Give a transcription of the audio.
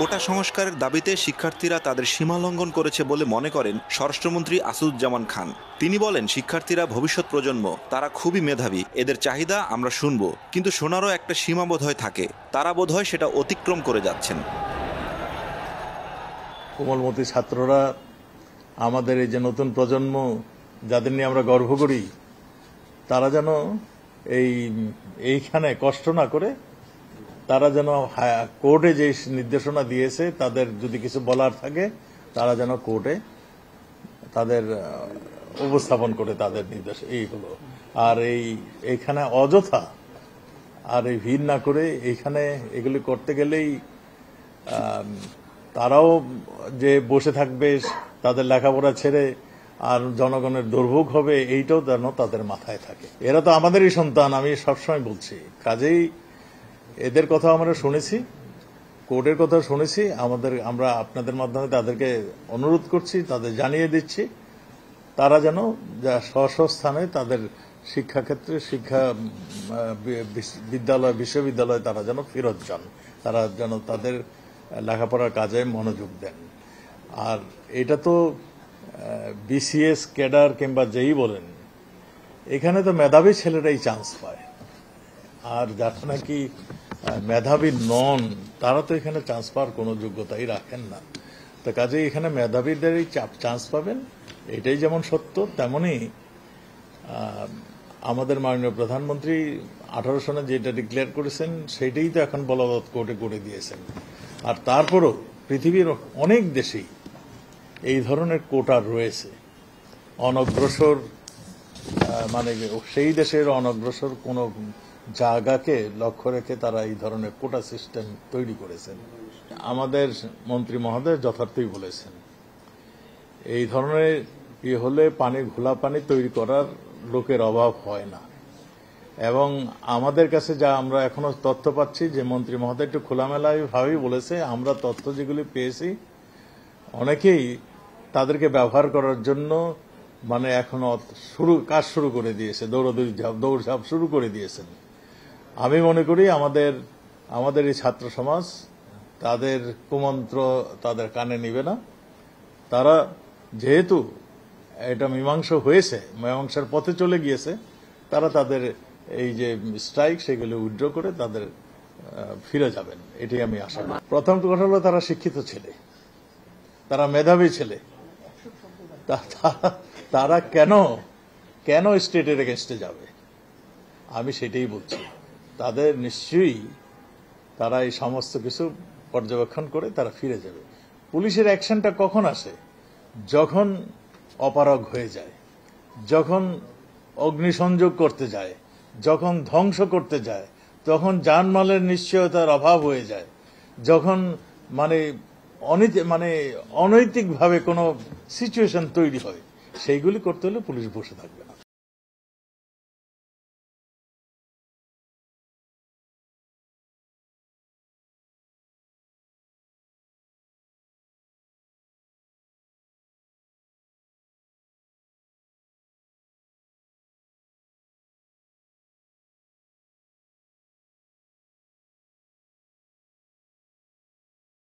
কোটা সংস্কারের দাবিতে শিক্ষার্থীরা তাদের সীমা লঙ্ঘন করেছে বলে মনে করেন স্বরাষ্ট্রমন্ত্রী আসুজ্জামান খান তিনি বলেন শিক্ষার্থীরা ভবিষ্যৎ প্রজন্ম তারা খুবই মেধাবী এদের চাহিদা আমরা শুনব কিন্তু শোনারও একটা সীমাবোধ হয় থাকে তারা বোধহয় সেটা অতিক্রম করে যাচ্ছেন কোমলমতি ছাত্ররা আমাদের এই যে নতুন প্রজন্ম যাদের নিয়ে আমরা গর্ব করি তারা যেন এই এইখানে কষ্ট না করে তারা যেন কোর্টে যে নির্দেশনা দিয়েছে তাদের যদি কিছু বলার থাকে তারা যেন কোর্টে তাদের উপস্থাপন করে তাদের নির্দেশ এইগুলো আর এই এখানে অযথা আর এই ভিড় না করে এইখানে এগুলি করতে গেলেই তারাও যে বসে থাকবে তাদের লেখাপড়া ছেড়ে আর জনগণের দুর্ভোগ হবে এইটাও যেন তাদের মাথায় থাকে এরা তো আমাদেরই সন্তান আমি সবসময় বলছি কাজেই এদের কথা আমরা শুনেছি কোর্টের কথা শুনেছি আমাদের আমরা আপনাদের মাধ্যমে তাদেরকে অনুরোধ করছি তাদের জানিয়ে দিচ্ছি তারা যেন যা স্বস্থানে তাদের শিক্ষাক্ষেত্রে শিক্ষা বিদ্যালয় বিশ্ববিদ্যালয়ে তারা যেন ফেরত যান তারা যেন তাদের লেখাপড়ার কাজে মনোযোগ দেন আর এটা তো বিসিএস ক্যাডার কিংবা যেই বলেন এখানে তো মেধাবী ছেলেরাই চান্স পায় আর যাতে নাকি মেধাবী নন তারা তো এখানে চান্স পাওয়ার কোনো যোগ্যতাই রাখেন না তা কাজে এখানে মেধাবীদেরই চাপ চান্স পাবেন এটাই যেমন সত্য তেমনই আমাদের মাননীয় প্রধানমন্ত্রী আঠারো সনে যেটা ডিক্লেয়ার করেছেন সেটাই তো এখন বলবৎ কোর্টে করে দিয়েছেন আর তারপরও পৃথিবীর অনেক দেশেই এই ধরনের কোটা রয়েছে অনগ্রসর মানে সেই দেশের অনগ্রসর কোনো জায়গাকে লক্ষ্য রেখে তারা এই ধরনের কোটা সিস্টেম তৈরি করেছেন আমাদের মন্ত্রী মহোদয় যথার্থই বলেছেন এই ধরনের ই ইয়ে হলে পানি ঘোলা পানি তৈরি করার লোকের অভাব হয় না এবং আমাদের কাছে যা আমরা এখনো তথ্য পাচ্ছি যে মন্ত্রী মহোদয় একটু খোলামেলাভাবেই বলেছে আমরা তথ্য যেগুলি পেয়েছি অনেকেই তাদেরকে ব্যবহার করার জন্য মানে এখনো শুরু কাজ শুরু করে দিয়েছে দৌড়াদৌড়ি দৌড়ঝাপ শুরু করে দিয়েছেন আমি মনে করি আমাদের আমাদের এই ছাত্র সমাজ তাদের কুমন্ত্র তাদের কানে নিবে না তারা যেহেতু এটা মীমাংসা হয়েছে মীমাংসার পথে চলে গিয়েছে তারা তাদের এই যে স্ট্রাইক সেগুলো উইড্র করে তাদের ফিরে যাবেন এটি আমি আশা করি প্রথম কথা হল তারা শিক্ষিত ছেলে তারা মেধাবী ছেলে তারা কেন কেন স্টেটের এগেনস্টে যাবে আমি সেটাই বলছি তাদের নিশ্চয়ই তারা এই সমস্ত কিছু পর্যবেক্ষণ করে তারা ফিরে যাবে পুলিশের অ্যাকশনটা কখন আসে যখন অপারগ হয়ে যায় যখন অগ্নিসংযোগ করতে যায় যখন ধ্বংস করতে যায় তখন যানমালের নিশ্চয়তার অভাব হয়ে যায় যখন মানে মানে অনৈতিকভাবে কোনো সিচুয়েশন তৈরি হয় সেইগুলি করতে হলে পুলিশ বসে থাকবে না